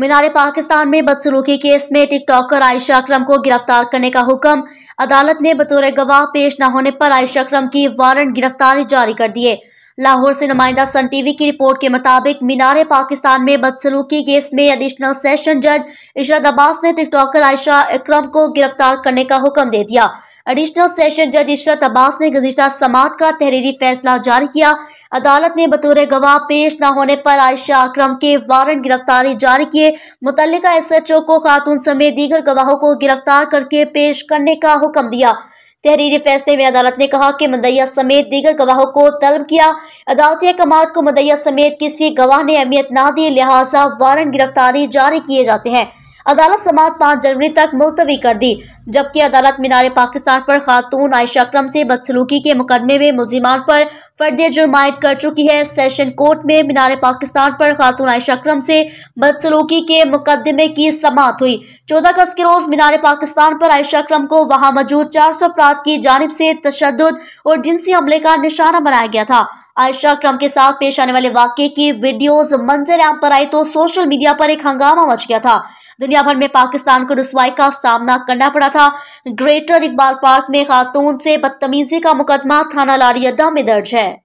मीनार पाकिस्तान में बदसलूकी केस में टिकटॉकर आयशा अक्रम को गिरफ्तार करने का हुक्म अदालत ने बतौर गवाह पेश न होने पर आयशा अक्रम की वारंट गिरफ्तारी जारी कर दिए लाहौर से नुमाइंदा सन टीवी की रिपोर्ट के मुताबिक मीनार पाकिस्तान में बदसलूकी केस में एडिशनल सेशन जज इशरत अब्बास ने टिकटॉकर आयशा अक्रम को गिरफ्तार करने का हुक्म दे दिया एडिशनल सेशन जज इशरत अब्बास ने गुजशत समात का तहरीरी फैसला जारी किया अदालत ने बतौर गवाह पेश न होने पर आयशा अक्रम के वारंट गिरफ्तारी जारी किए मुतल एस एच ओ को खातून समेत दीगर गवाहों को गिरफ्तार करके पेश करने का हुक्म दिया तहरीरी फैसले में अदालत ने कहा कि मदैया समेत दीगर गवाहों को तलब किया अदालती अहकाम को मदैया समेत किसी गवाह ने अहमियत ना दी लिहाजा वारंट गिरफ्तारी जारी किए जाते हैं अदालत समाप्त पाँच जनवरी तक मुलतवी कर दी जबकि अदालत मीनार पाकिस्तान पर खातून आयशा अक्रम से बदसलूकी के मुकदमे में मुलजिमान पर फर्द जुर्मायद कर चुकी है सेशन कोर्ट में मीनार पाकिस्तान पर खातून आयशा अक्रम से बदसलूकी के मुकदमे की समाप्त हुई चौदह अगस्त के रोज मीनार पाकिस्तान पर आयशा अक्रम को वहां मौजूद चार सौ अफराद की जानब से तशद और जिनसी हमले का निशाना बनाया गया था आयशा अक्रम के साथ पेश आने वाले वाक्य की वीडियोज मंजर आम पर आई तो सोशल मीडिया पर एक हंगामा मच गया था दुनिया भर में पाकिस्तान को रसवाई का सामना करना पड़ा था ग्रेटर इकबाल पार्क में खातून से बदतमीजी का मुकदमा थाना लारी अड्डा में दर्ज है